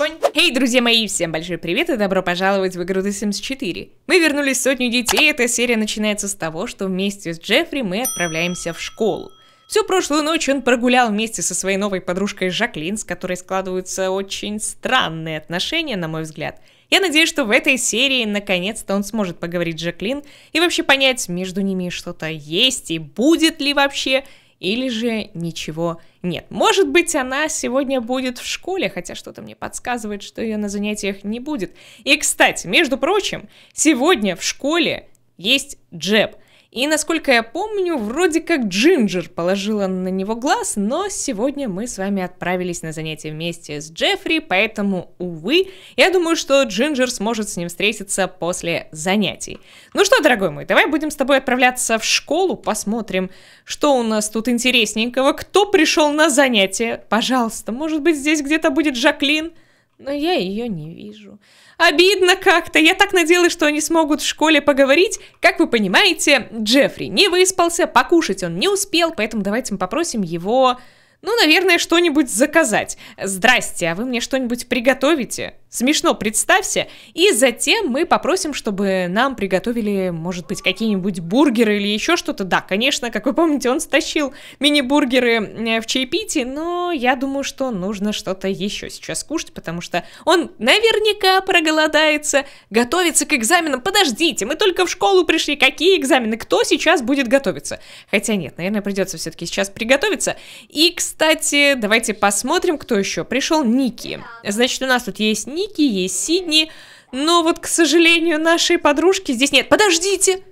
Эй, hey, друзья мои, всем большой привет и добро пожаловать в игру The Sims 4. Мы вернулись в сотню детей, эта серия начинается с того, что вместе с Джеффри мы отправляемся в школу. Всю прошлую ночь он прогулял вместе со своей новой подружкой Жаклин, с которой складываются очень странные отношения, на мой взгляд. Я надеюсь, что в этой серии наконец-то он сможет поговорить с Жаклин и вообще понять, между ними что-то есть и будет ли вообще или же ничего нет. Может быть, она сегодня будет в школе, хотя что-то мне подсказывает, что ее на занятиях не будет. И, кстати, между прочим, сегодня в школе есть джеб – и, насколько я помню, вроде как Джинджер положила на него глаз, но сегодня мы с вами отправились на занятие вместе с Джеффри, поэтому, увы, я думаю, что Джинджер сможет с ним встретиться после занятий. Ну что, дорогой мой, давай будем с тобой отправляться в школу, посмотрим, что у нас тут интересненького, кто пришел на занятие. Пожалуйста, может быть, здесь где-то будет Жаклин? Но я ее не вижу. Обидно как-то. Я так надеялась, что они смогут в школе поговорить. Как вы понимаете, Джеффри не выспался, покушать он не успел, поэтому давайте мы попросим его ну, наверное, что-нибудь заказать. Здрасте, а вы мне что-нибудь приготовите? Смешно, представься. И затем мы попросим, чтобы нам приготовили, может быть, какие-нибудь бургеры или еще что-то. Да, конечно, как вы помните, он стащил мини-бургеры э, в чаепитии, но я думаю, что нужно что-то еще сейчас кушать, потому что он наверняка проголодается, готовится к экзаменам. Подождите, мы только в школу пришли, какие экзамены? Кто сейчас будет готовиться? Хотя нет, наверное, придется все-таки сейчас приготовиться. И, кстати, кстати, давайте посмотрим, кто еще пришел. Ники. Значит, у нас тут есть Ники, есть Сидни. Но вот, к сожалению, нашей подружки здесь нет. Подождите!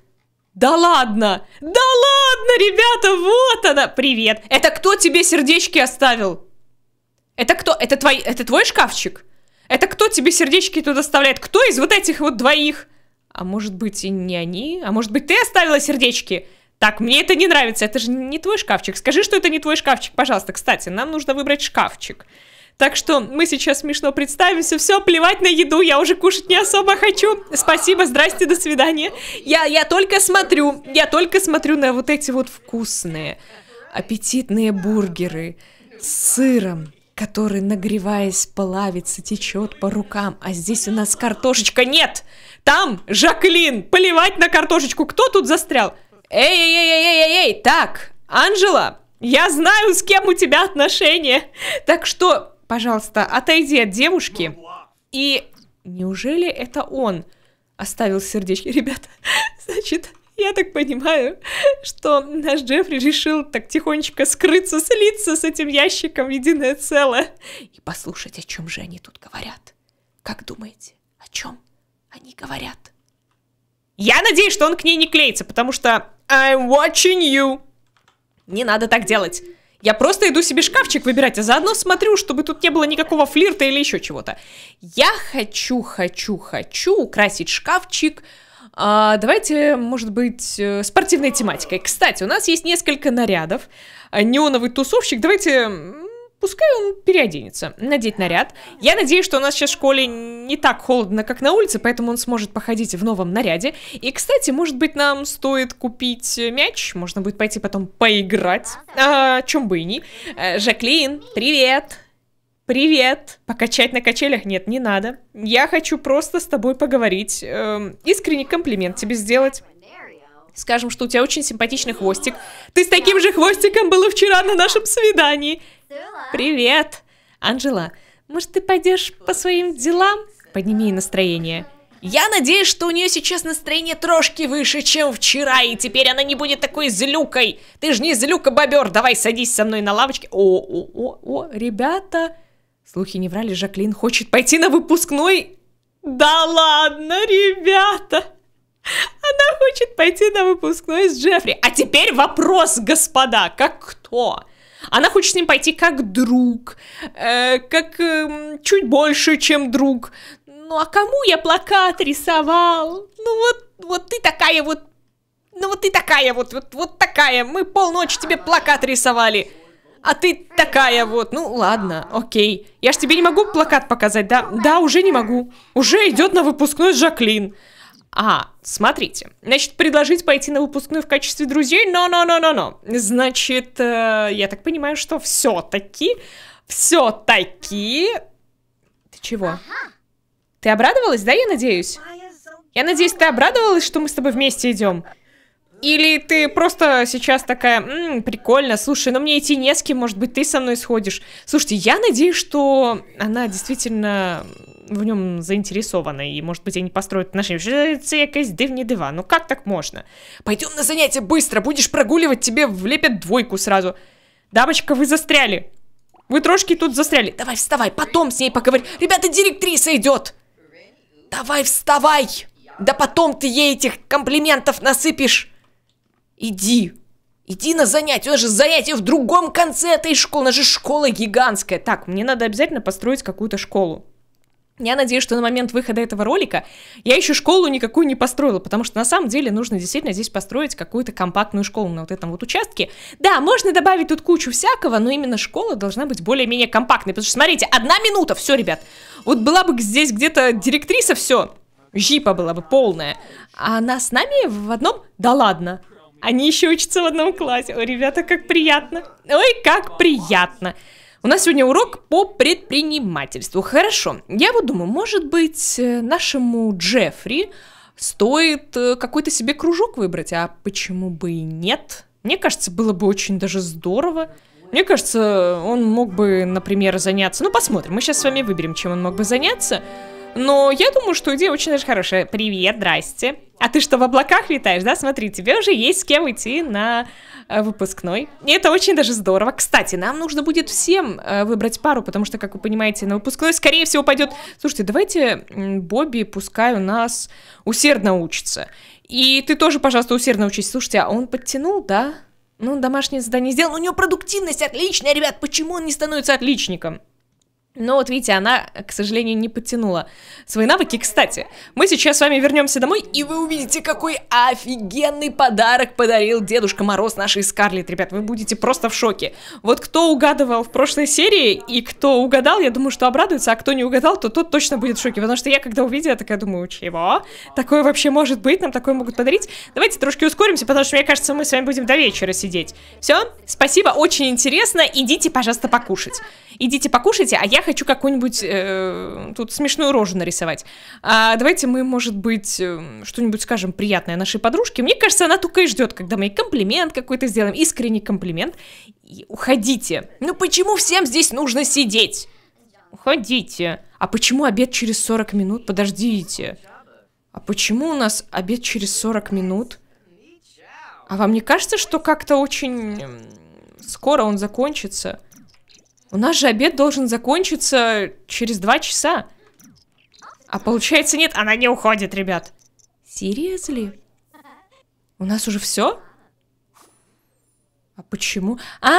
Да ладно! Да ладно, ребята, вот она! Привет! Это кто тебе сердечки оставил? Это кто? Это, твой, это твой шкафчик? Это кто тебе сердечки туда оставляет? Кто из вот этих вот двоих? А может быть и не они? А может быть ты оставила сердечки? Так, мне это не нравится, это же не твой шкафчик. Скажи, что это не твой шкафчик, пожалуйста. Кстати, нам нужно выбрать шкафчик. Так что мы сейчас смешно представимся. Все, плевать на еду, я уже кушать не особо хочу. Спасибо, здрасте, до свидания. Я, я только смотрю, я только смотрю на вот эти вот вкусные, аппетитные бургеры с сыром, который, нагреваясь, плавится, течет по рукам. А здесь у нас картошечка. Нет! Там Жаклин! поливать на картошечку! Кто тут застрял? «Эй-эй-эй-эй-эй-эй! Так, Анжела, я знаю, с кем у тебя отношения! Так что, пожалуйста, отойди от девушки!» И неужели это он оставил сердечки? Ребята, значит, я так понимаю, что наш Джеффри решил так тихонечко скрыться, слиться с этим ящиком единое целое. И послушать, о чем же они тут говорят. Как думаете, о чем они говорят? Я надеюсь, что он к ней не клеится, потому что I'm watching you. Не надо так делать. Я просто иду себе шкафчик выбирать, а заодно смотрю, чтобы тут не было никакого флирта или еще чего-то. Я хочу, хочу, хочу украсить шкафчик. А, давайте, может быть, э, спортивной тематикой. Кстати, у нас есть несколько нарядов. Неоновый тусовщик. Давайте Пускай он переоденется, надеть наряд. Я надеюсь, что у нас сейчас в школе не так холодно, как на улице, поэтому он сможет походить в новом наряде. И, кстати, может быть, нам стоит купить мяч, можно будет пойти потом поиграть. А, чем бы и не. Э, Жаклин, привет! Привет! Покачать на качелях? Нет, не надо. Я хочу просто с тобой поговорить. Эм, искренний комплимент тебе сделать. Скажем, что у тебя очень симпатичный хвостик. Ты с таким же хвостиком была вчера на нашем свидании. Привет! Анжела, может, ты пойдешь по своим делам? Подними ей настроение. Я надеюсь, что у нее сейчас настроение трошки выше, чем вчера, и теперь она не будет такой злюкой. Ты же не злюка, бобер, давай садись со мной на лавочке. О, о, о, о, ребята. Слухи не врали, Жаклин хочет пойти на выпускной. Да ладно, ребята. Она хочет пойти на выпускной с Джеффри. А теперь вопрос, господа, как кто? Она хочет с ним пойти как друг, э, как э, чуть больше, чем друг. Ну а кому я плакат рисовал? Ну вот, вот ты такая вот, ну вот ты такая вот, вот, вот такая. Мы полночи тебе плакат рисовали. А ты такая вот, ну ладно, окей. Я ж тебе не могу плакат показать, да? Да, уже не могу. Уже идет на выпускной Жаклин. А, смотрите. Значит, предложить пойти на выпускную в качестве друзей? Но-но-но-но-но. Значит, э, я так понимаю, что все-таки... Все-таки... Ты чего? Ты обрадовалась, да, я надеюсь? Я надеюсь, ты обрадовалась, что мы с тобой вместе идем? Или ты просто сейчас такая, М, прикольно, слушай, но мне идти не с кем, может быть, ты со мной сходишь. Слушайте, я надеюсь, что она действительно в нем заинтересованы, и, может быть, они построят отношения. Це якась дивні дива, ну как так можно? Пойдем на занятие быстро, будешь прогуливать, тебе влепят двойку сразу. Дамочка, вы застряли. Вы трошки тут застряли. Давай, вставай, потом с ней поговорим. Ребята, директриса идет. Давай, вставай. Да потом ты ей этих комплиментов насыпешь. Иди. Иди на занятие. У нас же занятие в другом конце этой школы. У нас же школа гигантская. Так, мне надо обязательно построить какую-то школу. Я надеюсь, что на момент выхода этого ролика я еще школу никакую не построила, потому что на самом деле нужно действительно здесь построить какую-то компактную школу на вот этом вот участке. Да, можно добавить тут кучу всякого, но именно школа должна быть более-менее компактной, потому что, смотрите, одна минута, все, ребят. Вот была бы здесь где-то директриса, все, жипа была бы полная. А она с нами в одном... Да ладно, они еще учатся в одном классе. Ой, ребята, как приятно. Ой, как приятно. У нас сегодня урок по предпринимательству. Хорошо, я вот думаю, может быть, э, нашему Джеффри стоит э, какой-то себе кружок выбрать, а почему бы и нет? Мне кажется, было бы очень даже здорово. Мне кажется, он мог бы, например, заняться... Ну, посмотрим, мы сейчас с вами выберем, чем он мог бы заняться. Но я думаю, что идея очень даже хорошая. Привет, здрасте. А ты что, в облаках летаешь, да? Смотри, тебе уже есть с кем идти на э, выпускной. И это очень даже здорово. Кстати, нам нужно будет всем э, выбрать пару, потому что, как вы понимаете, на выпускной, скорее всего, пойдет... Слушайте, давайте Бобби пускай у нас усердно учится. И ты тоже, пожалуйста, усердно учись. Слушайте, а он подтянул, да? Ну, домашнее задание сделал. У него продуктивность отличная, ребят. Почему он не становится отличником? Но вот видите, она, к сожалению, не подтянула свои навыки. Кстати, мы сейчас с вами вернемся домой, и вы увидите, какой офигенный подарок подарил Дедушка Мороз нашей Скарлетт. Ребят, вы будете просто в шоке. Вот кто угадывал в прошлой серии, и кто угадал, я думаю, что обрадуется, а кто не угадал, то тот точно будет в шоке. Потому что я, когда увидела, такая думаю, чего? Такое вообще может быть? Нам такое могут подарить? Давайте трошки ускоримся, потому что, мне кажется, мы с вами будем до вечера сидеть. Все, спасибо, очень интересно. Идите, пожалуйста, покушать. Идите покушайте, а я хочу какую-нибудь э, тут смешную рожу нарисовать. А давайте мы, может быть, э, что-нибудь скажем приятное нашей подружке. Мне кажется, она только и ждет, когда мы ей комплимент какой-то сделаем, искренний комплимент. И уходите. Ну почему всем здесь нужно сидеть? Уходите. А почему обед через 40 минут? Подождите. А почему у нас обед через 40 минут? А вам не кажется, что как-то очень скоро он закончится? У нас же обед должен закончиться через два часа. А получается нет, она не уходит, ребят. Серьезно? У нас уже все? А почему? А, -а,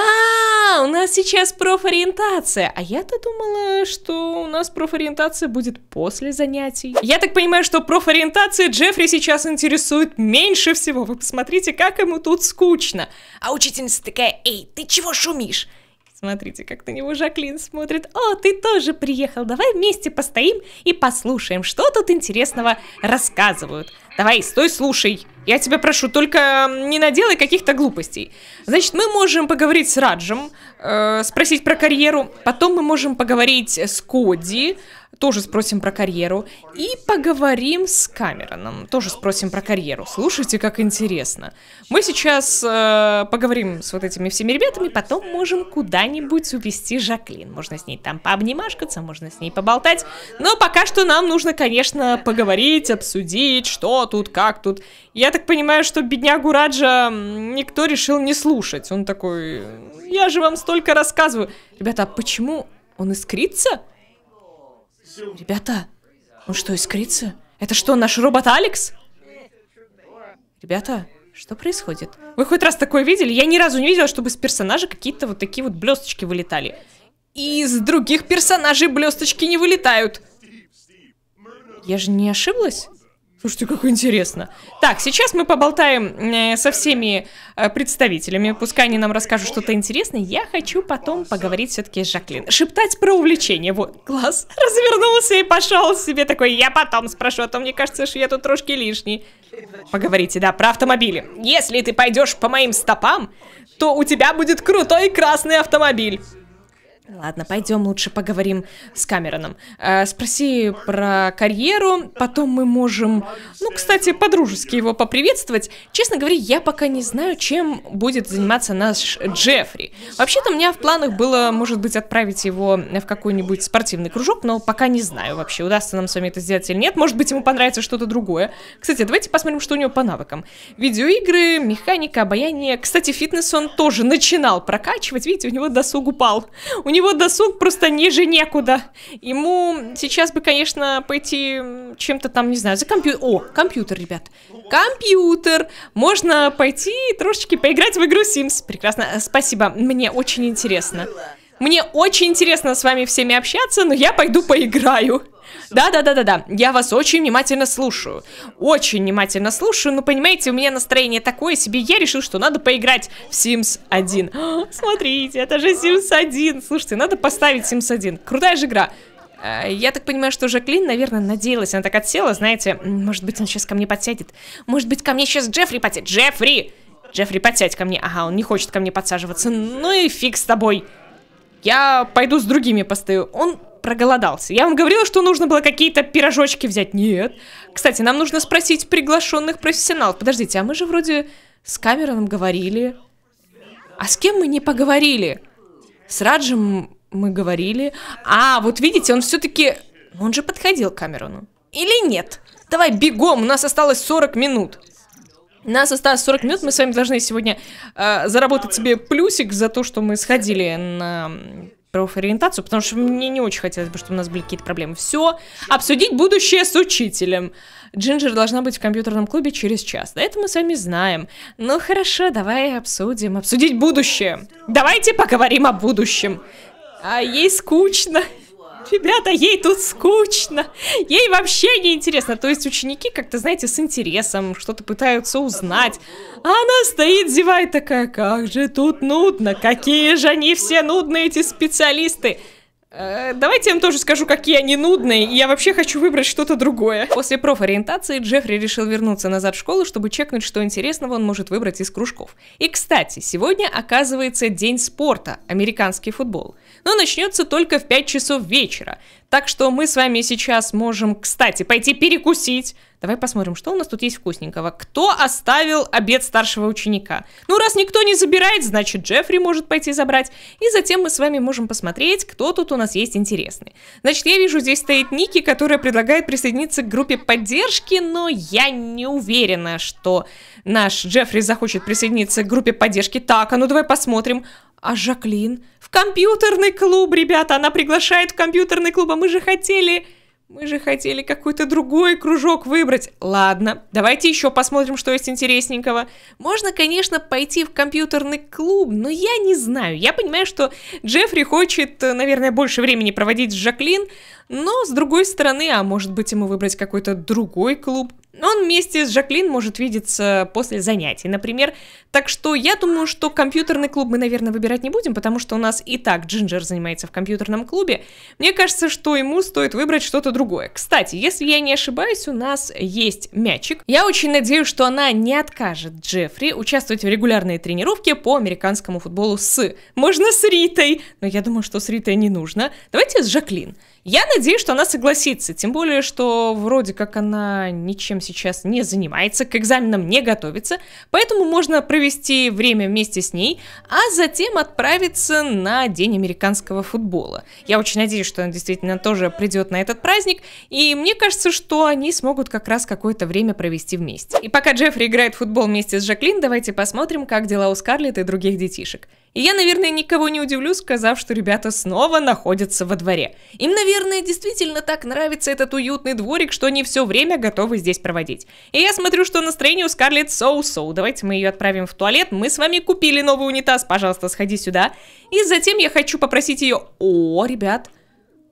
а, у нас сейчас профориентация. А я-то думала, что у нас профориентация будет после занятий. Я так понимаю, что профориентация Джеффри сейчас интересует меньше всего. Вы посмотрите, как ему тут скучно. А учительница такая, эй, ты чего шумишь? Смотрите, как на него Жаклин смотрит. О, ты тоже приехал. Давай вместе постоим и послушаем, что тут интересного рассказывают. Давай, стой, слушай. Я тебя прошу, только не наделай каких-то глупостей. Значит, мы можем поговорить с Раджем, э, спросить про карьеру. Потом мы можем поговорить с Коди, тоже спросим про карьеру. И поговорим с Камероном, тоже спросим про карьеру. Слушайте, как интересно. Мы сейчас э, поговорим с вот этими всеми ребятами, потом можем куда-нибудь увезти Жаклин. Можно с ней там пообнимашкаться, можно с ней поболтать. Но пока что нам нужно, конечно, поговорить, обсудить, что тут, как тут. Я так понимаю, что беднягу Раджа никто решил не слушать. Он такой, я же вам столько рассказываю. Ребята, а почему он искрится? Ребята, он что, искрится? Это что, наш робот Алекс? Ребята, что происходит? Вы хоть раз такое видели? Я ни разу не видела, чтобы с персонажа какие-то вот такие вот блесточки вылетали. И из других персонажей блесточки не вылетают. Я же не ошиблась? Слушайте, как интересно. Так, сейчас мы поболтаем э, со всеми э, представителями. Пускай они нам расскажут что-то интересное. Я хочу потом поговорить все-таки с Жаклин. Шептать про увлечение. Вот, класс. Развернулся и пошел себе такой. Я потом спрошу, а то мне кажется, что я тут трошки лишний. Поговорите, да, про автомобили. Если ты пойдешь по моим стопам, то у тебя будет крутой красный автомобиль. Ладно, пойдем лучше поговорим с Камероном. Э, спроси про карьеру, потом мы можем... Ну, кстати, по-дружески его поприветствовать. Честно говоря, я пока не знаю, чем будет заниматься наш Джеффри. Вообще-то у меня в планах было, может быть, отправить его в какой-нибудь спортивный кружок, но пока не знаю вообще, удастся нам с вами это сделать или нет. Может быть, ему понравится что-то другое. Кстати, давайте посмотрим, что у него по навыкам. Видеоигры, механика, обаяние. Кстати, фитнес он тоже начинал прокачивать. Видите, у него досуг упал. У него досуг просто ниже некуда. Ему сейчас бы, конечно, пойти чем-то там, не знаю, за компьютер. О, компьютер, ребят. Компьютер. Можно пойти трошечки поиграть в игру Sims. Прекрасно. Спасибо. Мне очень интересно. Мне очень интересно с вами всеми общаться, но я пойду поиграю. Да-да-да-да-да, я вас очень внимательно слушаю. Очень внимательно слушаю, но понимаете, у меня настроение такое себе, я решил, что надо поиграть в Sims 1. смотрите, это же Sims 1. Слушайте, надо поставить Sims 1. Крутая же игра. А, я так понимаю, что Жаклин, наверное, надеялась, она так отсела, знаете, может быть, он сейчас ко мне подсядет. Может быть, ко мне сейчас Джеффри подсядет. Джеффри! Джеффри, подсядь ко мне. Ага, он не хочет ко мне подсаживаться. Ну и фиг с тобой. Я пойду с другими постою. Он проголодался. Я вам говорила, что нужно было какие-то пирожочки взять. Нет. Кстати, нам нужно спросить приглашенных профессионалов. Подождите, а мы же вроде с Камероном говорили. А с кем мы не поговорили? С Раджем мы говорили. А, вот видите, он все-таки... Он же подходил к Камерону. Или нет? Давай бегом, у нас осталось 40 минут. У нас осталось 40 минут, мы с вами должны сегодня э, заработать себе плюсик за то, что мы сходили на профориентацию, потому что мне не очень хотелось бы, чтобы у нас были какие-то проблемы. Все, обсудить будущее с учителем. Джинджер должна быть в компьютерном клубе через час. Да это мы с вами знаем. Ну хорошо, давай обсудим. Обсудить будущее. Давайте поговорим о будущем. А ей скучно. Ребята, ей тут скучно. Ей вообще не интересно. То есть ученики как-то, знаете, с интересом что-то пытаются узнать. А она стоит, зевает такая, как же тут нудно. Какие же они все нудные, эти специалисты. Э, давайте я вам тоже скажу, какие они нудные, и я вообще хочу выбрать что-то другое. После профориентации Джеффри решил вернуться назад в школу, чтобы чекнуть, что интересного он может выбрать из кружков. И, кстати, сегодня оказывается день спорта, американский футбол. Но начнется только в 5 часов вечера. Так что мы с вами сейчас можем, кстати, пойти перекусить, Давай посмотрим, что у нас тут есть вкусненького. Кто оставил обед старшего ученика? Ну, раз никто не забирает, значит, Джеффри может пойти забрать. И затем мы с вами можем посмотреть, кто тут у нас есть интересный. Значит, я вижу, здесь стоит Ники, которая предлагает присоединиться к группе поддержки, но я не уверена, что наш Джеффри захочет присоединиться к группе поддержки. Так, а ну давай посмотрим. А Жаклин? В компьютерный клуб, ребята! Она приглашает в компьютерный клуб, а мы же хотели... Мы же хотели какой-то другой кружок выбрать. Ладно, давайте еще посмотрим, что есть интересненького. Можно, конечно, пойти в компьютерный клуб, но я не знаю. Я понимаю, что Джеффри хочет, наверное, больше времени проводить с Жаклин, но, с другой стороны, а может быть ему выбрать какой-то другой клуб, он вместе с Жаклин может видеться после занятий, например. Так что я думаю, что компьютерный клуб мы, наверное, выбирать не будем, потому что у нас и так Джинджер занимается в компьютерном клубе. Мне кажется, что ему стоит выбрать что-то другое. Кстати, если я не ошибаюсь, у нас есть мячик. Я очень надеюсь, что она не откажет Джеффри участвовать в регулярной тренировке по американскому футболу с... Можно с Ритой, но я думаю, что с Ритой не нужно. Давайте с Жаклин. Я надеюсь, что она согласится. Тем более, что вроде как она ничем сейчас не занимается, к экзаменам не готовится. Поэтому можно провести время вместе с ней, а затем отправиться на День американского футбола. Я очень надеюсь, что она действительно тоже придет на этот праздник. И мне кажется, что они смогут как раз какое-то время провести вместе. И пока Джеффри играет в футбол вместе с Жаклин, давайте посмотрим, как дела у Скарлетт и других детишек. И я, наверное, никого не удивлю, сказав, что ребята снова находятся во дворе. Им, наверное, действительно так нравится этот уютный дворик, что они все время готовы здесь проводить. И я смотрю, что настроение у Скарлетт соу-соу. Давайте мы ее отправим в туалет. Мы с вами купили новый унитаз, пожалуйста, сходи сюда. И затем я хочу попросить ее... О, ребят,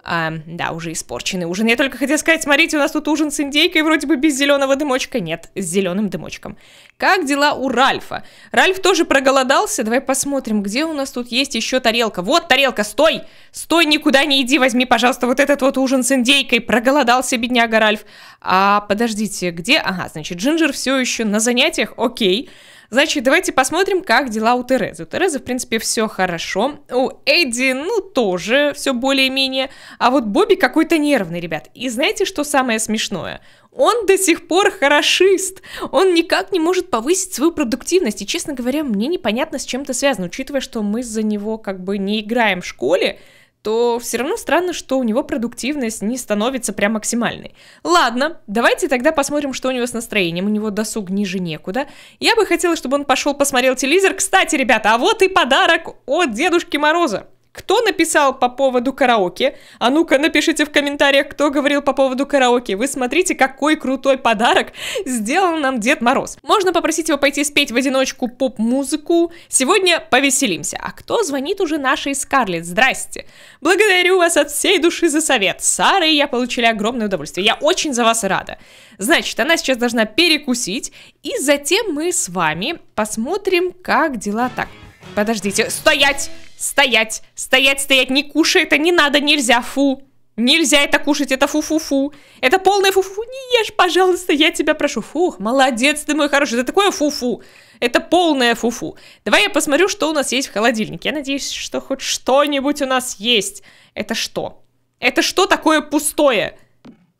а, да, уже испорченный ужин. Я только хотела сказать, смотрите, у нас тут ужин с индейкой, вроде бы без зеленого дымочка. Нет, с зеленым дымочком. Как дела у Ральфа? Ральф тоже проголодался. Давай посмотрим, где у нас тут есть еще тарелка. Вот тарелка, стой! Стой, никуда не иди, возьми, пожалуйста, вот этот вот ужин с индейкой. Проголодался, бедняга Ральф. А, подождите, где? Ага, значит, Джинджер все еще на занятиях, окей. Okay. Значит, давайте посмотрим, как дела у Терезы. У Терезы, в принципе, все хорошо. У Эдди, ну, тоже все более-менее. А вот Бобби какой-то нервный, ребят. И знаете, что самое смешное? Он до сих пор хорошист. Он никак не может повысить свою продуктивность. И, честно говоря, мне непонятно, с чем это связано, учитывая, что мы за него как бы не играем в школе то все равно странно, что у него продуктивность не становится прям максимальной. Ладно, давайте тогда посмотрим, что у него с настроением. У него досуг ниже некуда. Я бы хотела, чтобы он пошел посмотрел телевизор. Кстати, ребята, а вот и подарок от Дедушки Мороза. Кто написал по поводу караоке? А ну-ка, напишите в комментариях, кто говорил по поводу караоке. Вы смотрите, какой крутой подарок сделал нам Дед Мороз. Можно попросить его пойти спеть в одиночку поп-музыку. Сегодня повеселимся. А кто звонит уже нашей Скарлетт? Здрасте. Благодарю вас от всей души за совет. Сара и я получили огромное удовольствие. Я очень за вас рада. Значит, она сейчас должна перекусить, и затем мы с вами посмотрим, как дела так. Подождите, стоять! Стоять! Стоять, стоять! Не кушай это, не надо, нельзя, фу! Нельзя это кушать, это фу-фу-фу. Это полное фу-фу. Не ешь, пожалуйста, я тебя прошу. Фух, молодец ты мой хороший. Это такое фу-фу. Это полное фу-фу. Давай я посмотрю, что у нас есть в холодильнике. Я надеюсь, что хоть что-нибудь у нас есть. Это что? Это что такое пустое?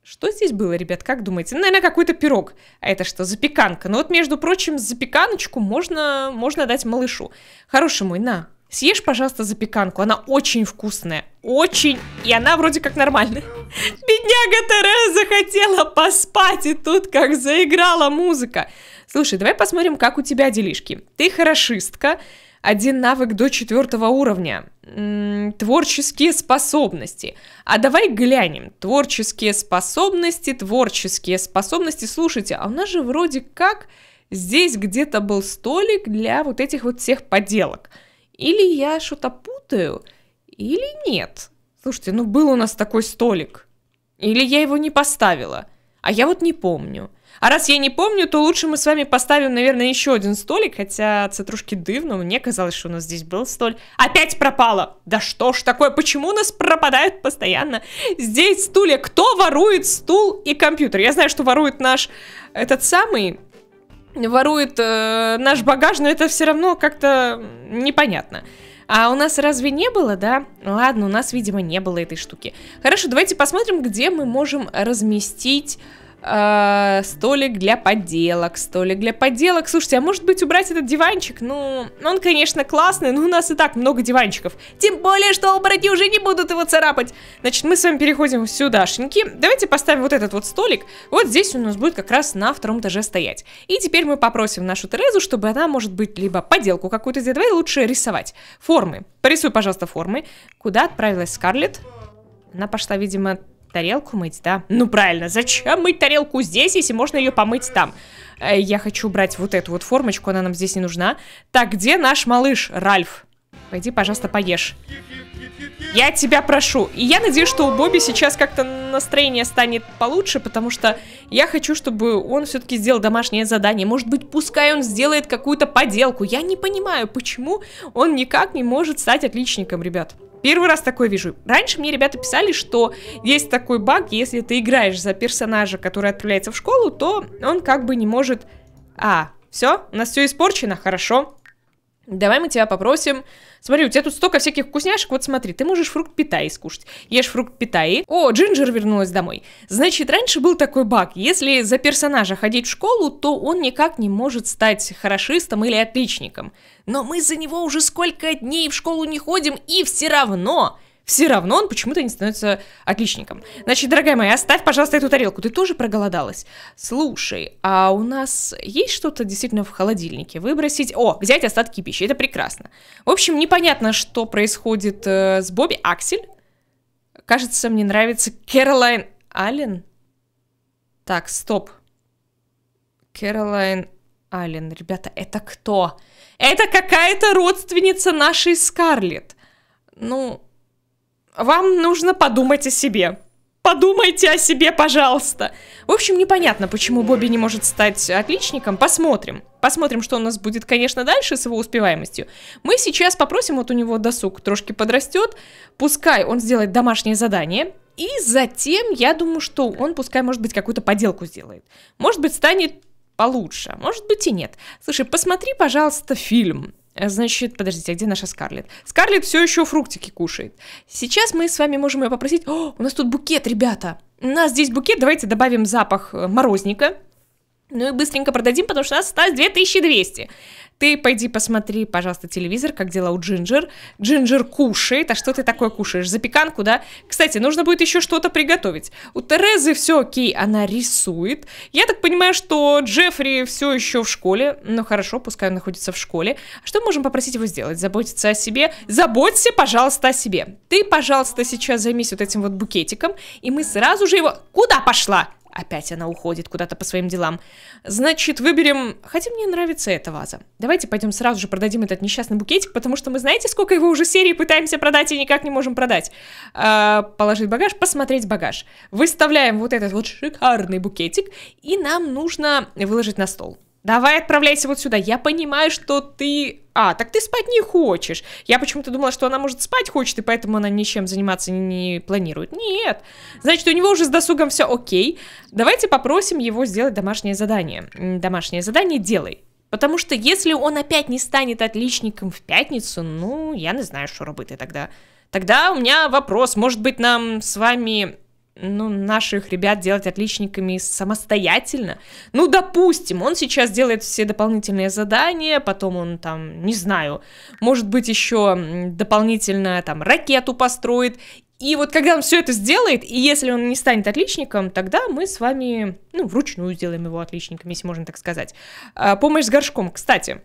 Что здесь было, ребят, как думаете? Ну, наверное, какой-то пирог. А это что, запеканка? Ну вот, между прочим, запеканочку можно, можно дать малышу. Хороший мой, на, Съешь, пожалуйста, запеканку. Она очень вкусная. Очень. И она вроде как нормальная. Бедняга Тереза хотела поспать, и тут как заиграла музыка. Слушай, давай посмотрим, как у тебя делишки. Ты хорошистка. Один навык до четвертого уровня. творческие способности. А давай глянем. Творческие способности, творческие способности. Слушайте, а у нас же вроде как здесь где-то был столик для вот этих вот всех поделок. Или я что-то путаю, или нет. Слушайте, ну был у нас такой столик. Или я его не поставила. А я вот не помню. А раз я не помню, то лучше мы с вами поставим, наверное, еще один столик, хотя цитрушки трошки дивно, мне казалось, что у нас здесь был столь. Опять пропало! Да что ж такое, почему у нас пропадают постоянно здесь стулья? Кто ворует стул и компьютер? Я знаю, что ворует наш этот самый ворует э, наш багаж, но это все равно как-то непонятно. А у нас разве не было, да? Ладно, у нас, видимо, не было этой штуки. Хорошо, давайте посмотрим, где мы можем разместить Э, столик для поделок, столик для поделок. Слушайте, а может быть убрать этот диванчик? Ну, он, конечно, классный, но у нас и так много диванчиков. Тем более, что оборотни уже не будут его царапать. Значит, мы с вами переходим сюдашеньки. Давайте поставим вот этот вот столик. Вот здесь у нас будет как раз на втором этаже стоять. И теперь мы попросим нашу Терезу, чтобы она, может быть, либо поделку какую-то сделать. Давай лучше рисовать. Формы. Порисуй, пожалуйста, формы. Куда отправилась Скарлетт? Она пошла, видимо, тарелку мыть, да? Ну правильно, зачем мыть тарелку здесь, если можно ее помыть там? Э, я хочу брать вот эту вот формочку, она нам здесь не нужна. Так, где наш малыш, Ральф? Пойди, пожалуйста, поешь. Я тебя прошу. И я надеюсь, что у Бобби сейчас как-то настроение станет получше, потому что я хочу, чтобы он все-таки сделал домашнее задание. Может быть, пускай он сделает какую-то поделку. Я не понимаю, почему он никак не может стать отличником, ребят. Первый раз такое вижу. Раньше мне ребята писали, что есть такой баг, если ты играешь за персонажа, который отправляется в школу, то он как бы не может... А, все, у нас все испорчено, хорошо. Давай мы тебя попросим. Смотри, у тебя тут столько всяких вкусняшек. Вот смотри, ты можешь фрукт питаи скушать. Ешь фрукт питаи. О, Джинджер вернулась домой. Значит, раньше был такой баг. Если за персонажа ходить в школу, то он никак не может стать хорошистом или отличником но мы за него уже сколько дней в школу не ходим, и все равно все равно он почему-то не становится отличником. Значит, дорогая моя, оставь, пожалуйста, эту тарелку, ты тоже проголодалась. Слушай, а у нас есть что-то действительно в холодильнике? Выбросить... О, взять остатки пищи, это прекрасно. В общем, непонятно, что происходит э, с Бобби. Аксель? Кажется, мне нравится Кэролайн Аллен. Так, стоп. Кэролайн Аллен. Ребята, это кто? Это какая-то родственница нашей Скарлетт. Ну, вам нужно подумать о себе. Подумайте о себе, пожалуйста. В общем, непонятно, почему Бобби не может стать отличником. Посмотрим. Посмотрим, что у нас будет, конечно, дальше с его успеваемостью. Мы сейчас попросим, вот у него досуг трошки подрастет. Пускай он сделает домашнее задание. И затем, я думаю, что он пускай, может быть, какую-то поделку сделает. Может быть, станет получше. А может быть и нет. Слушай, посмотри, пожалуйста, фильм. Э, значит, подождите, а где наша Скарлет? Скарлет все еще фруктики кушает. Сейчас мы с вами можем ее попросить... О, у нас тут букет, ребята! У нас здесь букет, давайте добавим запах э, морозника. Ну и быстренько продадим, потому что у нас осталось 2200. Ты пойди посмотри, пожалуйста, телевизор, как дела у Джинджер. Джинджер кушает. А что ты такое кушаешь? Запеканку, да? Кстати, нужно будет еще что-то приготовить. У Терезы все окей, она рисует. Я так понимаю, что Джеффри все еще в школе. Ну хорошо, пускай он находится в школе. А что мы можем попросить его сделать? Заботиться о себе? Заботься, пожалуйста, о себе. Ты, пожалуйста, сейчас займись вот этим вот букетиком, и мы сразу же его... Куда пошла? Опять она уходит куда-то по своим делам. Значит, выберем... Хотя мне нравится эта ваза. Давайте пойдем сразу же продадим этот несчастный букетик, потому что мы знаете, сколько его уже серии пытаемся продать и никак не можем продать. А, положить багаж, посмотреть багаж. Выставляем вот этот вот шикарный букетик, и нам нужно выложить на стол. Давай отправляйся вот сюда. Я понимаю, что ты... А, так ты спать не хочешь. Я почему-то думала, что она, может, спать хочет, и поэтому она ничем заниматься не планирует. Нет. Значит, у него уже с досугом все окей. Давайте попросим его сделать домашнее задание. Домашнее задание делай. Потому что если он опять не станет отличником в пятницу, ну, я не знаю, что работает тогда. Тогда у меня вопрос. Может быть, нам с вами ну, наших ребят делать отличниками самостоятельно. Ну, допустим, он сейчас делает все дополнительные задания, потом он там, не знаю, может быть, еще дополнительно там ракету построит. И вот когда он все это сделает, и если он не станет отличником, тогда мы с вами, ну, вручную сделаем его отличником, если можно так сказать. А, помощь с горшком, кстати.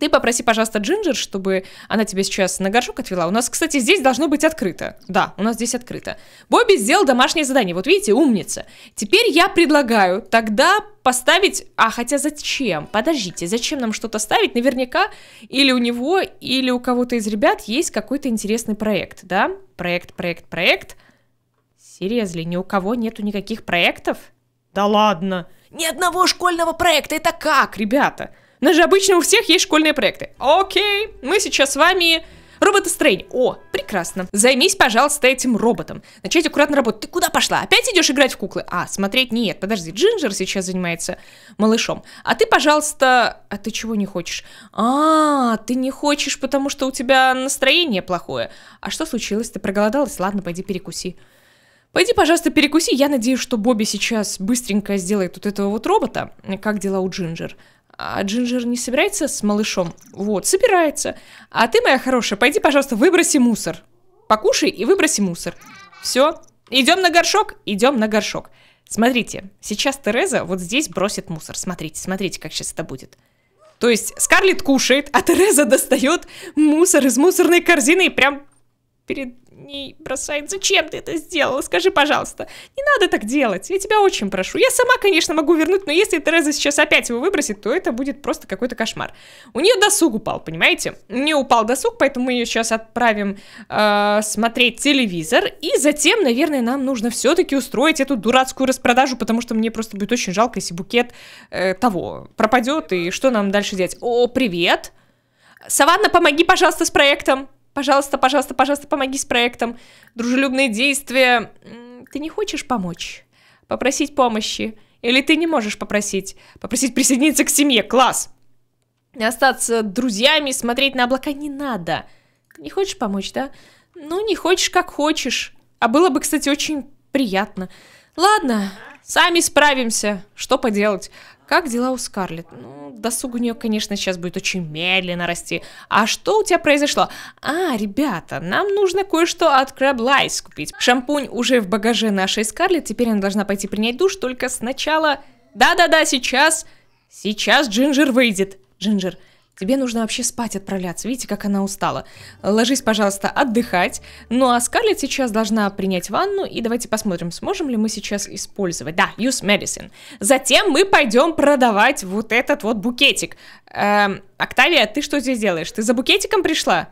Ты попроси, пожалуйста, Джинджер, чтобы она тебе сейчас на горшок отвела. У нас, кстати, здесь должно быть открыто. Да, у нас здесь открыто. Бобби сделал домашнее задание. Вот видите, умница. Теперь я предлагаю тогда поставить... А, хотя зачем? Подождите, зачем нам что-то ставить? Наверняка или у него, или у кого-то из ребят есть какой-то интересный проект, да? Проект, проект, проект. Серьезно, ни у кого нету никаких проектов? Да ладно. Ни одного школьного проекта, это как, ребята? У нас же обычно у всех есть школьные проекты. Окей, мы сейчас с вами... Роботостроение. О, прекрасно. Займись, пожалуйста, этим роботом. Начать аккуратно работать. Ты куда пошла? Опять идешь играть в куклы? А, смотреть? Нет, подожди. Джинджер сейчас занимается малышом. А ты, пожалуйста... А ты чего не хочешь? А, ты не хочешь, потому что у тебя настроение плохое. А что случилось? Ты проголодалась? Ладно, пойди перекуси. Пойди, пожалуйста, перекуси. Я надеюсь, что Бобби сейчас быстренько сделает вот этого вот робота. Как дела у Джинджер? А Джинджер не собирается с малышом? Вот, собирается. А ты, моя хорошая, пойди, пожалуйста, выброси мусор. Покушай и выброси мусор. Все. Идем на горшок? Идем на горшок. Смотрите, сейчас Тереза вот здесь бросит мусор. Смотрите, смотрите, как сейчас это будет. То есть Скарлетт кушает, а Тереза достает мусор из мусорной корзины и прям перед ней бросает. Зачем ты это сделала? Скажи, пожалуйста. Не надо так делать. Я тебя очень прошу. Я сама, конечно, могу вернуть, но если Тереза сейчас опять его выбросит, то это будет просто какой-то кошмар. У нее досуг упал, понимаете? Не упал досуг, поэтому мы ее сейчас отправим э, смотреть телевизор. И затем, наверное, нам нужно все-таки устроить эту дурацкую распродажу, потому что мне просто будет очень жалко, если букет э, того пропадет. И что нам дальше делать? О, привет! Саванна, помоги, пожалуйста, с проектом. Пожалуйста, пожалуйста, пожалуйста, помоги с проектом. Дружелюбные действия. Ты не хочешь помочь? Попросить помощи? Или ты не можешь попросить? Попросить присоединиться к семье? Класс! Остаться друзьями, смотреть на облака не надо. Ты не хочешь помочь, да? Ну, не хочешь, как хочешь. А было бы, кстати, очень приятно. Ладно, сами справимся. Что поделать? Как дела у Скарлетт? Ну, досуг у нее, конечно, сейчас будет очень медленно расти. А что у тебя произошло? А, ребята, нам нужно кое-что от Crab Lies купить. Шампунь уже в багаже нашей Скарлетт, теперь она должна пойти принять душ, только сначала... Да-да-да, сейчас... Сейчас Джинджер выйдет. Джинджер, Тебе нужно вообще спать отправляться. Видите, как она устала. Ложись, пожалуйста, отдыхать. Ну а Скарлетт сейчас должна принять ванну, и давайте посмотрим, сможем ли мы сейчас использовать. Да, use medicine. Затем мы пойдем продавать вот этот вот букетик. Эм, Октавия, ты что здесь делаешь? Ты за букетиком пришла?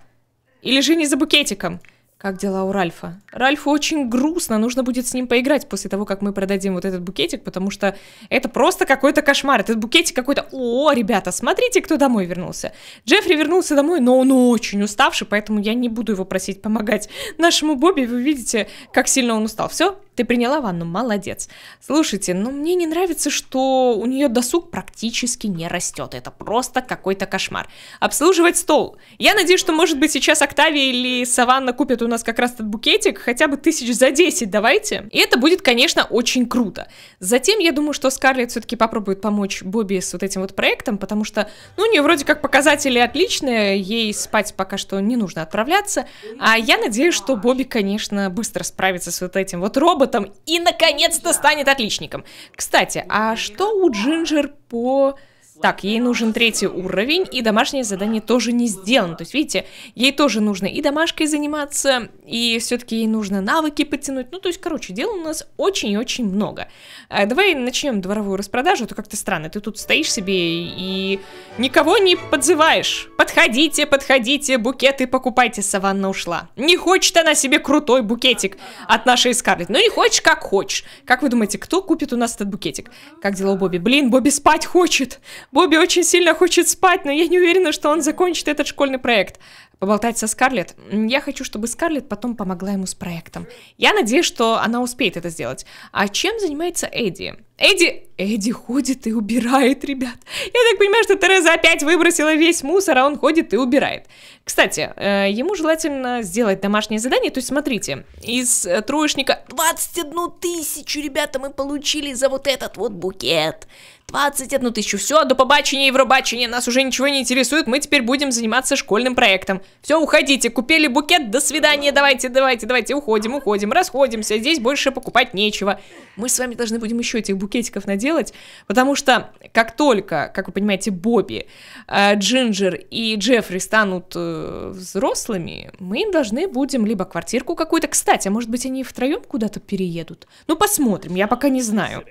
Или же не за букетиком? Как дела у Ральфа? Ральфу очень грустно, нужно будет с ним поиграть после того, как мы продадим вот этот букетик, потому что это просто какой-то кошмар. Этот букетик какой-то... О, ребята, смотрите, кто домой вернулся. Джеффри вернулся домой, но он очень уставший, поэтому я не буду его просить помогать нашему Бобби. Вы видите, как сильно он устал. Все, ты приняла ванну, молодец. Слушайте, ну мне не нравится, что у нее досуг практически не растет. Это просто какой-то кошмар. Обслуживать стол. Я надеюсь, что, может быть, сейчас Октавия или Саванна купят у нас как раз этот букетик, хотя бы тысяч за 10 давайте. И это будет, конечно, очень круто. Затем я думаю, что Скарлетт все-таки попробует помочь Бобби с вот этим вот проектом, потому что, ну, у нее вроде как показатели отличные, ей спать пока что не нужно отправляться. А я надеюсь, что Бобби, конечно, быстро справится с вот этим вот роботом, опытом и наконец-то станет отличником. Кстати, а что у Джинджер по так, ей нужен третий уровень, и домашнее задание тоже не сделано. То есть, видите, ей тоже нужно и домашкой заниматься, и все-таки ей нужно навыки подтянуть. Ну, то есть, короче, дел у нас очень и очень много. А, давай начнем дворовую распродажу, это а как-то странно. Ты тут стоишь себе и никого не подзываешь. Подходите, подходите, букеты покупайте, Саванна ушла. Не хочет она себе крутой букетик от нашей Скарлетт. Ну, не хочешь, как хочешь. Как вы думаете, кто купит у нас этот букетик? Как дела у Бобби? Блин, Бобби спать хочет. Бобби очень сильно хочет спать, но я не уверена, что он закончит этот школьный проект. Поболтать со Скарлетт. Я хочу, чтобы Скарлетт потом помогла ему с проектом. Я надеюсь, что она успеет это сделать. А чем занимается Эдди? Эдди... Эдди ходит и убирает, ребят. Я так понимаю, что Тереза опять выбросила весь мусор, а он ходит и убирает. Кстати, э, ему желательно сделать домашнее задание. То есть, смотрите, из э, троечника 21 тысячу, ребята, мы получили за вот этот вот букет. 21 тысячу. Все, до побачення, Евробачения, нас уже ничего не интересует, мы теперь будем заниматься школьным проектом. Все, уходите, купили букет, до свидания, давайте, давайте, давайте, уходим, уходим, расходимся, здесь больше покупать нечего. Мы с вами должны будем еще этих букетиков наделать, потому что как только, как вы понимаете, Бобби, э, Джинджер и Джеффри станут э, взрослыми, мы им должны будем либо квартирку какую-то, кстати, а может быть они втроем куда-то переедут? Ну посмотрим, я пока не знаю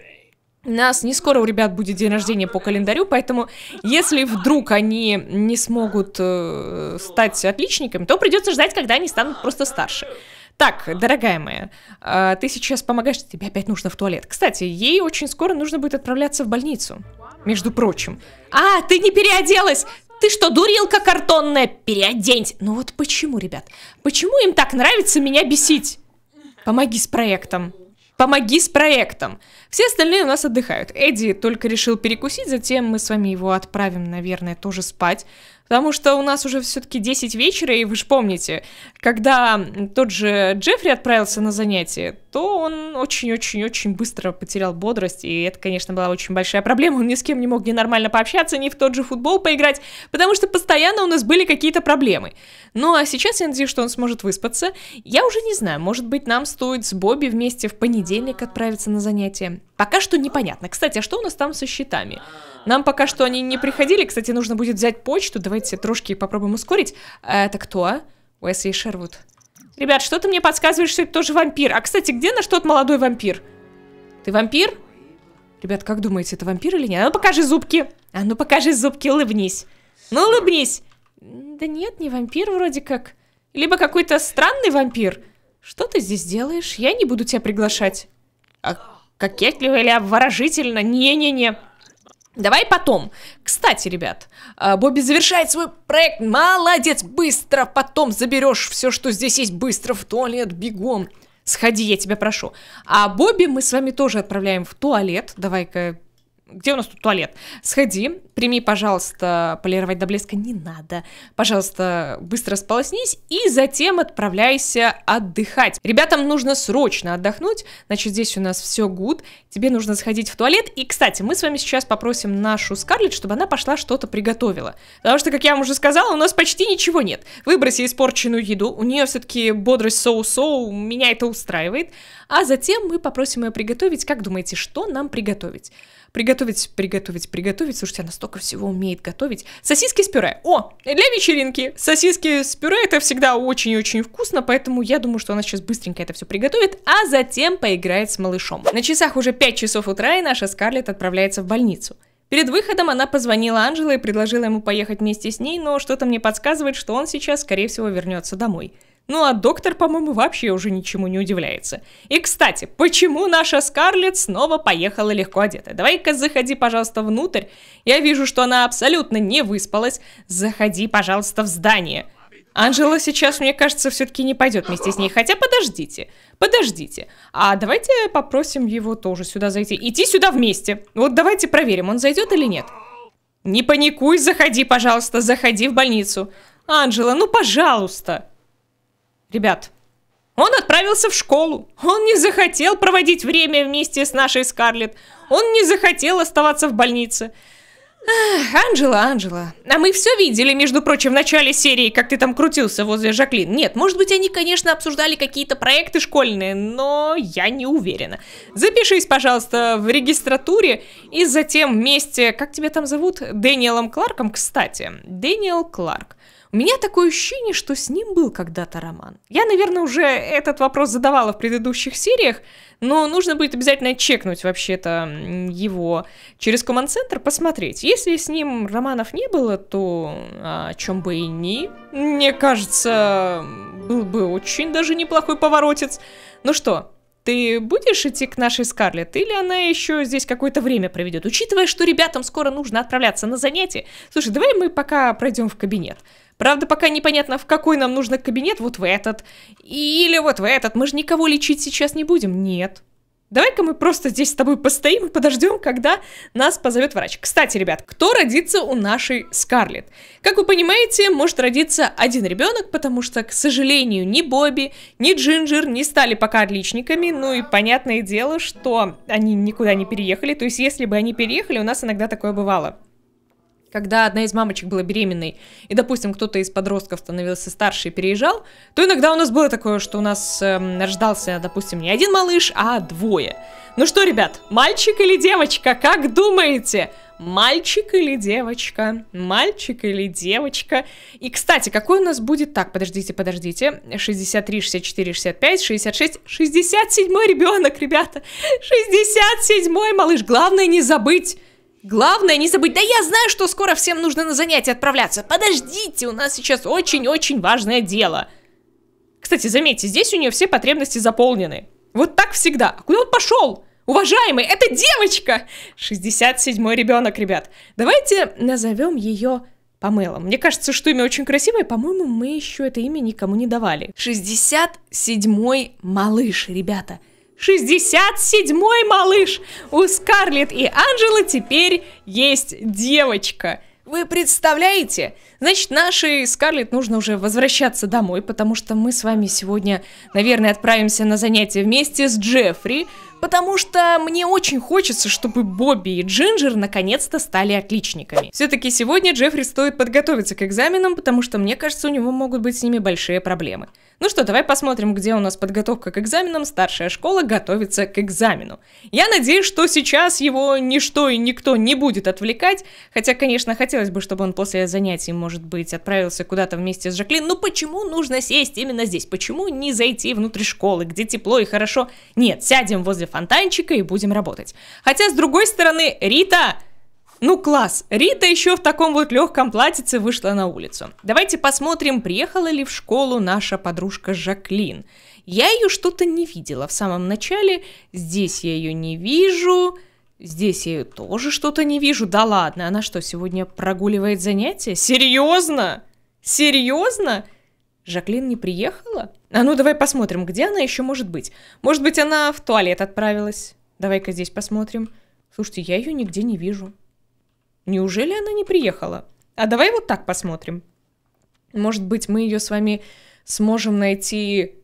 нас не скоро у ребят будет день рождения по календарю, поэтому если вдруг они не смогут э, стать отличниками, то придется ждать, когда они станут просто старше. Так, дорогая моя, э, ты сейчас помогаешь, тебе опять нужно в туалет. Кстати, ей очень скоро нужно будет отправляться в больницу, между прочим. А, ты не переоделась! Ты что, дурилка картонная? Переоденься! Ну вот почему, ребят? Почему им так нравится меня бесить? Помоги с проектом помоги с проектом. Все остальные у нас отдыхают. Эдди только решил перекусить, затем мы с вами его отправим, наверное, тоже спать. Потому что у нас уже все-таки 10 вечера, и вы же помните, когда тот же Джеффри отправился на занятие, то он очень-очень-очень быстро потерял бодрость, и это, конечно, была очень большая проблема. Он ни с кем не мог ни нормально пообщаться, ни в тот же футбол поиграть, потому что постоянно у нас были какие-то проблемы. Ну а сейчас я надеюсь, что он сможет выспаться. Я уже не знаю, может быть, нам стоит с Бобби вместе в понедельник отправиться на занятие. Пока что непонятно. Кстати, а что у нас там со счетами? Нам пока что они не приходили. Кстати, нужно будет взять почту. Давайте трошки попробуем ускорить. Это кто? Уэсли Шервуд. Ребят, что ты мне подсказываешь, что это тоже вампир? А, кстати, где наш тот молодой вампир? Ты вампир? Ребят, как думаете, это вампир или нет? А ну покажи зубки. А ну покажи зубки, улыбнись. Ну улыбнись. Да нет, не вампир вроде как. Либо какой-то странный вампир. Что ты здесь делаешь? Я не буду тебя приглашать. А кокетливо или обворожительно? Не-не-не. Давай потом. Кстати, ребят, э, Бобби завершает свой проект. Молодец, быстро потом заберешь все, что здесь есть, быстро в туалет, бегом. Сходи, я тебя прошу. А Бобби мы с вами тоже отправляем в туалет. Давай-ка где у нас тут туалет? Сходи, прими, пожалуйста, полировать до блеска не надо. Пожалуйста, быстро сполоснись и затем отправляйся отдыхать. Ребятам нужно срочно отдохнуть, значит, здесь у нас все гуд. Тебе нужно сходить в туалет. И, кстати, мы с вами сейчас попросим нашу Скарлетт, чтобы она пошла что-то приготовила. Потому что, как я вам уже сказала, у нас почти ничего нет. Выброси испорченную еду, у нее все-таки бодрость соу-соу, меня это устраивает а затем мы попросим ее приготовить. Как думаете, что нам приготовить? Приготовить, приготовить, приготовить. Слушайте, она столько всего умеет готовить. Сосиски с пюре. О, для вечеринки. Сосиски с пюре это всегда очень-очень и вкусно, поэтому я думаю, что она сейчас быстренько это все приготовит, а затем поиграет с малышом. На часах уже 5 часов утра, и наша Скарлетт отправляется в больницу. Перед выходом она позвонила Анжеле и предложила ему поехать вместе с ней, но что-то мне подсказывает, что он сейчас, скорее всего, вернется домой. Ну а доктор, по-моему, вообще уже ничему не удивляется. И, кстати, почему наша Скарлетт снова поехала легко одета? Давай-ка заходи, пожалуйста, внутрь. Я вижу, что она абсолютно не выспалась. Заходи, пожалуйста, в здание. Анжела сейчас, мне кажется, все-таки не пойдет вместе с ней. Хотя подождите, подождите. А давайте попросим его тоже сюда зайти. Иди сюда вместе. Вот давайте проверим, он зайдет или нет. Не паникуй, заходи, пожалуйста, заходи в больницу. Анжела, ну пожалуйста. Ребят, он отправился в школу. Он не захотел проводить время вместе с нашей Скарлетт. Он не захотел оставаться в больнице. Ах, Анжела, Анжела. А мы все видели, между прочим, в начале серии, как ты там крутился возле Жаклин. Нет, может быть, они, конечно, обсуждали какие-то проекты школьные, но я не уверена. Запишись, пожалуйста, в регистратуре и затем вместе, как тебя там зовут? Дэниелом Кларком, кстати. Дэниел Кларк. У меня такое ощущение, что с ним был когда-то роман. Я, наверное, уже этот вопрос задавала в предыдущих сериях, но нужно будет обязательно чекнуть вообще-то его через команд-центр, посмотреть. Если с ним романов не было, то а, о чем бы и ни, мне кажется, был бы очень даже неплохой поворотец. Ну что, ты будешь идти к нашей Скарлетт, или она еще здесь какое-то время проведет, учитывая, что ребятам скоро нужно отправляться на занятия. Слушай, давай мы пока пройдем в кабинет. Правда, пока непонятно, в какой нам нужно кабинет, вот в этот. Или вот в этот. Мы же никого лечить сейчас не будем. Нет. Давай-ка мы просто здесь с тобой постоим и подождем, когда нас позовет врач. Кстати, ребят, кто родится у нашей Скарлет? Как вы понимаете, может родиться один ребенок, потому что, к сожалению, ни Бобби, ни Джинджер не стали пока отличниками. Ну и понятное дело, что они никуда не переехали. То есть, если бы они переехали, у нас иногда такое бывало когда одна из мамочек была беременной, и, допустим, кто-то из подростков становился старше и переезжал, то иногда у нас было такое, что у нас эм, рождался, допустим, не один малыш, а двое. Ну что, ребят, мальчик или девочка, как думаете? Мальчик или девочка? Мальчик или девочка? И, кстати, какой у нас будет... Так, подождите, подождите. 63, 64, 65, 66, 67 ребенок, ребята. 67 малыш. Главное не забыть Главное не забыть, да я знаю, что скоро всем нужно на занятия отправляться. Подождите, у нас сейчас очень-очень важное дело. Кстати, заметьте, здесь у нее все потребности заполнены. Вот так всегда. А куда он пошел? Уважаемый, это девочка! 67-й ребенок, ребят. Давайте назовем ее Памела. Мне кажется, что имя очень красивое, по-моему, мы еще это имя никому не давали. 67-й малыш, ребята. 67-й малыш! У Скарлетт и Анджела теперь есть девочка. Вы представляете? Значит, нашей Скарлетт нужно уже возвращаться домой, потому что мы с вами сегодня, наверное, отправимся на занятия вместе с Джеффри, Потому что мне очень хочется, чтобы Бобби и Джинджер наконец-то стали отличниками. Все-таки сегодня Джеффри стоит подготовиться к экзаменам, потому что мне кажется, у него могут быть с ними большие проблемы. Ну что, давай посмотрим, где у нас подготовка к экзаменам. Старшая школа готовится к экзамену. Я надеюсь, что сейчас его ничто и никто не будет отвлекать. Хотя, конечно, хотелось бы, чтобы он после занятий, может быть, отправился куда-то вместе с Жаклин. Но почему нужно сесть именно здесь? Почему не зайти внутрь школы, где тепло и хорошо? Нет, сядем возле фонтанчика и будем работать. Хотя, с другой стороны, Рита... Ну класс, Рита еще в таком вот легком платьице вышла на улицу. Давайте посмотрим, приехала ли в школу наша подружка Жаклин. Я ее что-то не видела в самом начале, здесь я ее не вижу, здесь я ее тоже что-то не вижу. Да ладно, она что, сегодня прогуливает занятия? Серьезно? Серьезно? Жаклин не приехала? А ну давай посмотрим, где она еще может быть. Может быть, она в туалет отправилась. Давай-ка здесь посмотрим. Слушайте, я ее нигде не вижу. Неужели она не приехала? А давай вот так посмотрим. Может быть, мы ее с вами сможем найти...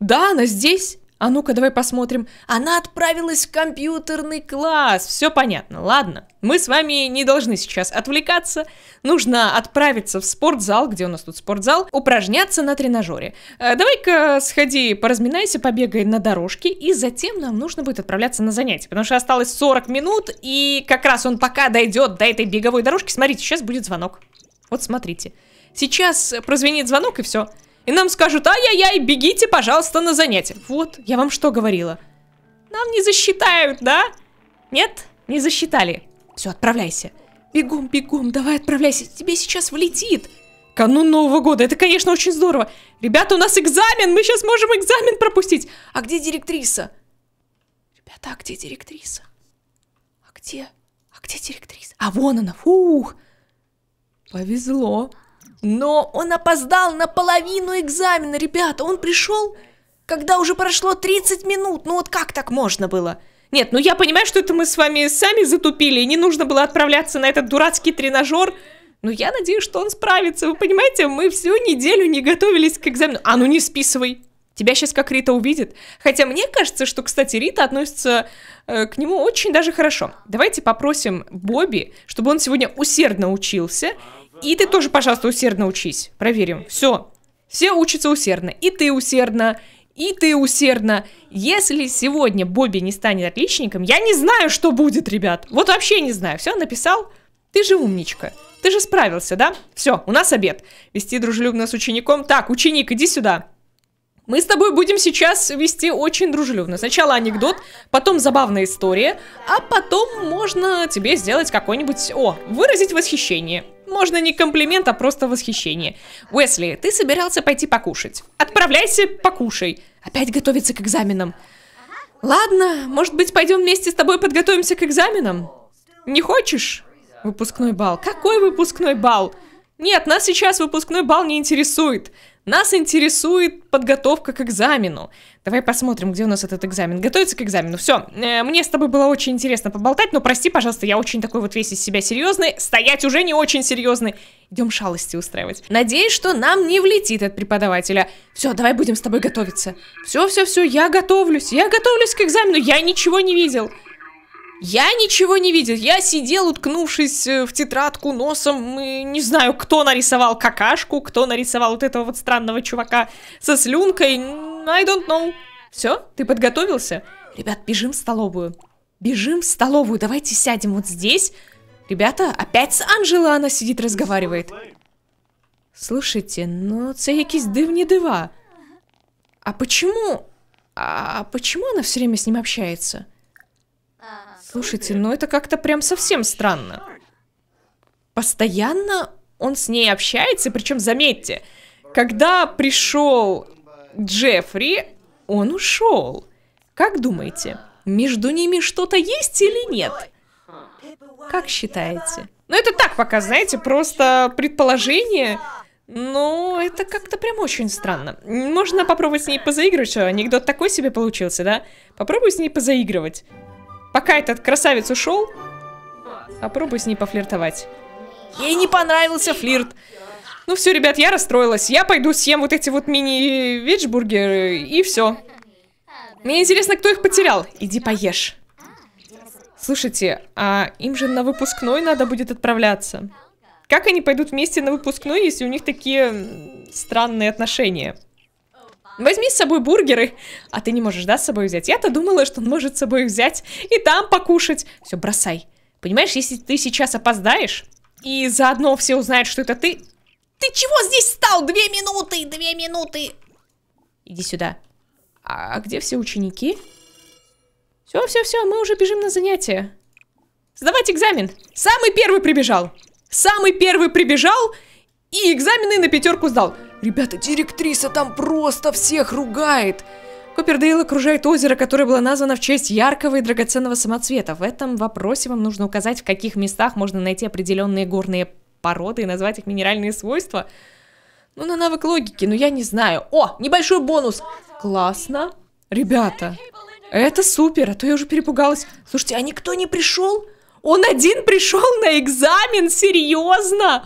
Да, она здесь! А ну-ка, давай посмотрим. Она отправилась в компьютерный класс. Все понятно, ладно. Мы с вами не должны сейчас отвлекаться. Нужно отправиться в спортзал, где у нас тут спортзал, упражняться на тренажере. Э, давай-ка сходи, поразминайся, побегай на дорожке, и затем нам нужно будет отправляться на занятия, потому что осталось 40 минут, и как раз он пока дойдет до этой беговой дорожки. Смотрите, сейчас будет звонок. Вот смотрите. Сейчас прозвенит звонок, и все. И нам скажут, ай-яй-яй, бегите, пожалуйста, на занятия. Вот, я вам что говорила? Нам не засчитают, да? Нет? Не засчитали. Все, отправляйся. Бегом, бегом, давай отправляйся, тебе сейчас влетит. Канун Нового года, это, конечно, очень здорово. Ребята, у нас экзамен, мы сейчас можем экзамен пропустить. А где директриса? Ребята, а где директриса? А где? А где директриса? А вон она, фух. Повезло. Но он опоздал на половину экзамена, ребята. Он пришел, когда уже прошло 30 минут. Ну вот как так можно было? Нет, ну я понимаю, что это мы с вами сами затупили, и не нужно было отправляться на этот дурацкий тренажер. Но я надеюсь, что он справится. Вы понимаете, мы всю неделю не готовились к экзамену. А ну не списывай. Тебя сейчас как Рита увидит. Хотя мне кажется, что, кстати, Рита относится э, к нему очень даже хорошо. Давайте попросим Бобби, чтобы он сегодня усердно учился и ты тоже, пожалуйста, усердно учись. Проверим. Все. Все учатся усердно. И ты усердно, и ты усердно. Если сегодня Бобби не станет отличником, я не знаю, что будет, ребят. Вот вообще не знаю. Все, написал. Ты же умничка. Ты же справился, да? Все, у нас обед. Вести дружелюбно с учеником. Так, ученик, иди сюда. Мы с тобой будем сейчас вести очень дружелюбно. Сначала анекдот, потом забавная история, а потом можно тебе сделать какой-нибудь... О, выразить восхищение. Можно не комплимент, а просто восхищение. Уэсли, ты собирался пойти покушать. Отправляйся, покушай. Опять готовиться к экзаменам. Ладно, может быть, пойдем вместе с тобой подготовимся к экзаменам? Не хочешь? Выпускной бал. Какой выпускной бал? Нет, нас сейчас выпускной бал не интересует. Нас интересует подготовка к экзамену. Давай посмотрим, где у нас этот экзамен. Готовится к экзамену. Все, э, мне с тобой было очень интересно поболтать, но прости, пожалуйста, я очень такой вот весь из себя серьезный, стоять уже не очень серьезный. Идем шалости устраивать. Надеюсь, что нам не влетит от преподавателя. Все, давай будем с тобой готовиться. Все, все, все, я готовлюсь, я готовлюсь к экзамену, я ничего не видел. Я ничего не видел. Я сидел, уткнувшись э, в тетрадку носом. не знаю, кто нарисовал какашку, кто нарисовал вот этого вот странного чувака со слюнкой. I don't know. Все? Ты подготовился? Ребят, бежим в столовую. Бежим в столовую. Давайте сядем вот здесь. Ребята, опять с Анжела она сидит, разговаривает. Слушайте, ну це якісь дивні дива. А почему... А почему она все время с ним общается? Слушайте, ну это как-то прям совсем странно. Постоянно он с ней общается, причем, заметьте, когда пришел Джеффри, он ушел. Как думаете, между ними что-то есть или нет? Как считаете? Ну это так пока, знаете, просто предположение. Но ну, это как-то прям очень странно. Можно попробовать с ней позаигрывать, что анекдот такой себе получился, да? Попробую с ней позаигрывать. Пока этот красавец ушел, попробуй с ней пофлиртовать. Ей не понравился флирт. Ну все, ребят, я расстроилась. Я пойду съем вот эти вот мини-вечбургеры и все. Мне интересно, кто их потерял. Иди поешь. Слушайте, а им же на выпускной надо будет отправляться. Как они пойдут вместе на выпускной, если у них такие странные отношения? Возьми с собой бургеры. А ты не можешь, да, с собой взять? Я-то думала, что он может с собой взять и там покушать. Все, бросай. Понимаешь, если ты сейчас опоздаешь, и заодно все узнают, что это ты... Ты чего здесь стал? Две минуты, две минуты. Иди сюда. А где все ученики? Все, все, все, мы уже бежим на занятия. Сдавать экзамен. Самый первый прибежал. Самый первый прибежал и экзамены на пятерку сдал. Ребята, директриса там просто всех ругает. Купердейл окружает озеро, которое было названо в честь яркого и драгоценного самоцвета. В этом вопросе вам нужно указать, в каких местах можно найти определенные горные породы и назвать их минеральные свойства. Ну, на навык логики, но ну, я не знаю. О, небольшой бонус! Классно. Ребята, это супер, а то я уже перепугалась. Слушайте, а никто не пришел? Он один пришел на экзамен, серьезно?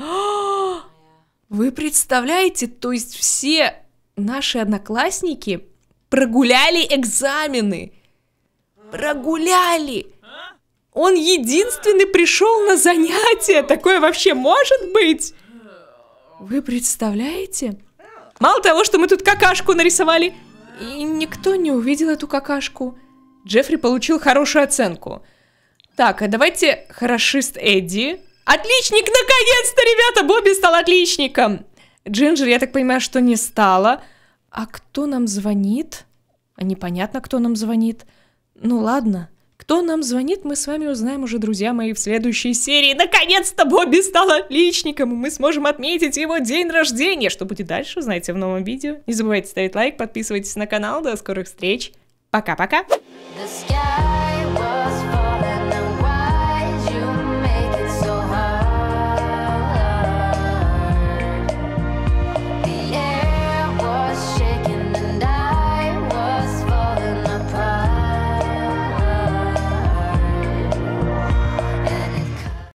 Вы представляете, то есть все наши одноклассники прогуляли экзамены. Прогуляли. Он единственный пришел на занятия. Такое вообще может быть? Вы представляете? Мало того, что мы тут какашку нарисовали, и никто не увидел эту какашку. Джеффри получил хорошую оценку. Так, а давайте хорошист Эдди Отличник, наконец-то, ребята! Бобби стал отличником! Джинджер, я так понимаю, что не стала. А кто нам звонит? А непонятно, кто нам звонит. Ну ладно. Кто нам звонит, мы с вами узнаем уже, друзья мои, в следующей серии. Наконец-то Бобби стал отличником, и мы сможем отметить его день рождения. Что будет дальше, узнаете в новом видео. Не забывайте ставить лайк, подписывайтесь на канал. До скорых встреч. Пока-пока.